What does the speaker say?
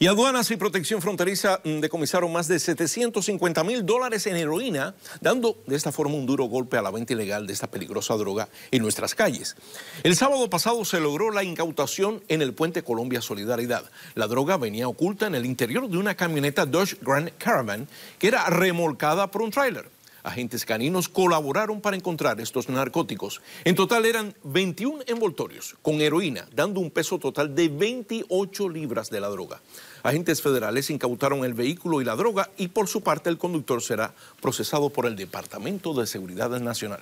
Y aduanas y protección fronteriza mm, decomisaron más de 750 mil dólares en heroína, dando de esta forma un duro golpe a la venta ilegal de esta peligrosa droga en nuestras calles. El sábado pasado se logró la incautación en el puente Colombia Solidaridad. La droga venía oculta en el interior de una camioneta Dodge Grand Caravan que era remolcada por un tráiler agentes caninos colaboraron para encontrar estos narcóticos. En total eran 21 envoltorios con heroína, dando un peso total de 28 libras de la droga. Agentes federales incautaron el vehículo y la droga y por su parte el conductor será procesado por el Departamento de Seguridad Nacional.